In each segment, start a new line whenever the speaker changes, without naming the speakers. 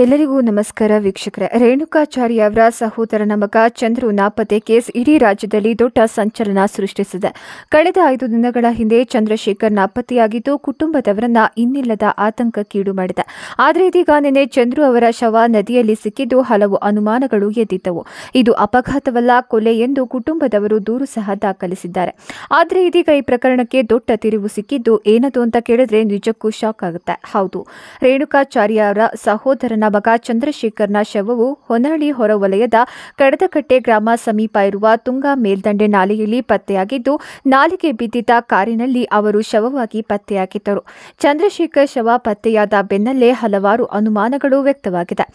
ಎಲ್ಲರಿಗೂ ನಮಸ್ಕಾರ ವೀಕ್ಷಕರೇ ರೇಣುಕಾಚಾರ್ಯ ಅವರ ಸಹೋದರನ ಮಗ ಚಂದ್ರು ನಾಪತ್ತೆ ಕೇಸ್ ಇಡೀ ರಾಜ್ಯದಲ್ಲಿ ದೊಡ್ಡ ಸಂಚಲನ ಸೃಷ್ಟಿಸಿದೆ ಕಳೆದ ಐದು ದಿನಗಳ ಹಿಂದೆ ಚಂದ್ರಶೇಖರ್ ನಾಪತ್ತೆಯಾಗಿದ್ದು ಕುಟುಂಬದವರನ್ನ ಇನ್ನಿಲ್ಲದ ಆತಂಕಕ್ಕೀಡು ಮಾಡಿದೆ ಆದರೆ ಇದೀಗ ನಿನ್ನೆ ಚಂದ್ರು ಅವರ ಶವ ನದಿಯಲ್ಲಿ ಸಿಕ್ಕಿದ್ದು ಹಲವು ಅನುಮಾನಗಳು ಎದ್ದಿದ್ದವು ಇದು ಅಪಘಾತವಲ್ಲ ಕೊಲೆ ಎಂದು ಕುಟುಂಬದವರು ದೂರು ಸಹ ದಾಖಲಿಸಿದ್ದಾರೆ ಆದರೆ ಇದೀಗ ಈ ಪ್ರಕರಣಕ್ಕೆ ದೊಡ್ಡ ತಿರುವು ಸಿಕ್ಕಿದ್ದು ಏನದು ಅಂತ ಕೇಳಿದ್ರೆ ನಿಜಕ್ಕೂ ಶಾಕ್ ಆಗುತ್ತೆ ಹೌದು ರೇಣುಕಾಚಾರ್ಯ ಅವರ ಸಹೋದರನ ಮಗ ಚಂದ್ರಶೇಖರ್ನ ಶವವು ಹೊನ್ನಾಳಿ ಹೊರವಲಯದ ಕಡದಕಟ್ಟೆ ಗ್ರಾಮ ಸಮೀಪ ಇರುವ ತುಂಗಾ ಮೇಲ್ದಂಡೆ ನಾಲೆಯಲ್ಲಿ ಪತ್ತೆಯಾಗಿದ್ದು ನಾಲಿಗೆ ಬಿದ್ದಿದ್ದ ಕಾರಿನಲ್ಲಿ ಅವರು ಶವವಾಗಿ ಪತ್ತೆಯಾಗಿದ್ದರು ಚಂದ್ರಶೇಖರ್ ಶವ ಪತ್ತೆಯಾದ ಬೆನ್ನಲ್ಲೇ ಹಲವಾರು ಅನುಮಾನಗಳು ವ್ಯಕ್ತವಾಗಿದೆ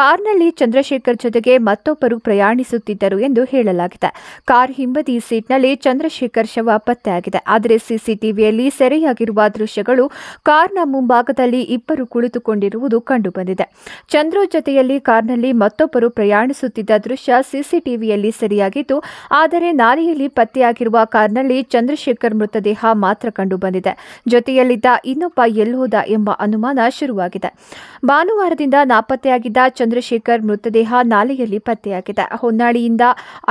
ಕಾರ್ನಲ್ಲಿ ಚಂದ್ರಶೇಖರ್ ಜೊತೆಗೆ ಮತ್ತೊಬ್ಬರು ಪ್ರಯಾಣಿಸುತ್ತಿದ್ದರು ಎಂದು ಹೇಳಲಾಗಿದೆ ಕಾರ್ ಹಿಂಬದಿ ಸೀಟ್ನಲ್ಲಿ ಚಂದ್ರಶೇಖರ್ ಶವ ಪತ್ತೆಯಾಗಿದೆ ಆದರೆ ಸಿಸಿಟಿವಿಯಲ್ಲಿ ಸೆರೆಯಾಗಿರುವ ದೃಶ್ಯಗಳು ಕಾರ್ನ ಮುಂಭಾಗದಲ್ಲಿ ಇಬ್ಬರು ಕುಳಿತುಕೊಂಡಿರುವುದು ಕಂಡುಬಂದಿದೆ ಚಂದ್ರು ಜೊತೆಯಲ್ಲಿ ಕಾರ್ನಲ್ಲಿ ಮತ್ತೊಬ್ಬರು ಪ್ರಯಾಣಿಸುತ್ತಿದ್ದ ದೃಶ್ಯ ಸಿಸಿಟಿವಿಯಲ್ಲಿ ಸರಿಯಾಗಿದ್ದು ಆದರೆ ನಾಲೆಯಲ್ಲಿ ಪತ್ತೆಯಾಗಿರುವ ಕಾರ್ನಲ್ಲಿ ಚಂದ್ರಶೇಖರ್ ಮೃತದೇಹ ಮಾತ್ರ ಕಂಡುಬಂದಿದೆ ಜೊತೆಯಲ್ಲಿದ್ದ ಇನ್ನೊಬ್ಬ ಎಲ್ಲೋದ ಎಂಬ ಅನುಮಾನ ಶುರುವಾಗಿದೆ ಭಾನುವಾರದಿಂದ ನಾಪತ್ತೆಯಾಗಿದ್ದ ಚಂದ್ರಶೇಖರ್ ಮೃತದೇಹ ನಾಲೆಯಲ್ಲಿ ಪತ್ತೆಯಾಗಿದೆ ಹೊನ್ನಾಳಿಯಿಂದ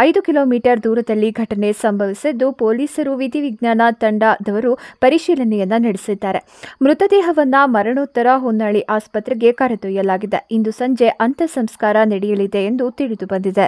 ಐದು ಕಿಲೋಮೀಟರ್ ದೂರದಲ್ಲಿ ಘಟನೆ ಸಂಭವಿಸಿದ್ದು ಪೊಲೀಸರು ವಿಧಿವಿಜ್ಞಾನ ತಂಡದವರು ಪರಿಶೀಲನೆಯನ್ನ ನಡೆಸಿದ್ದಾರೆ ಮೃತದೇಹವನ್ನ ಮರಣೋತ್ತರ ಹೊನ್ನಾಳಿ ಆಸ್ಪತ್ರೆಗೆ ಕರೆದೊಯ್ಯಲಾಗಿದೆ ಇಂದು ಸಂಜೆ ಅಂತ್ಯಸಂಸ್ಕಾರ ನಡೆಯಲಿದೆ ಎಂದು ತಿಳಿದುಬಂದಿದೆ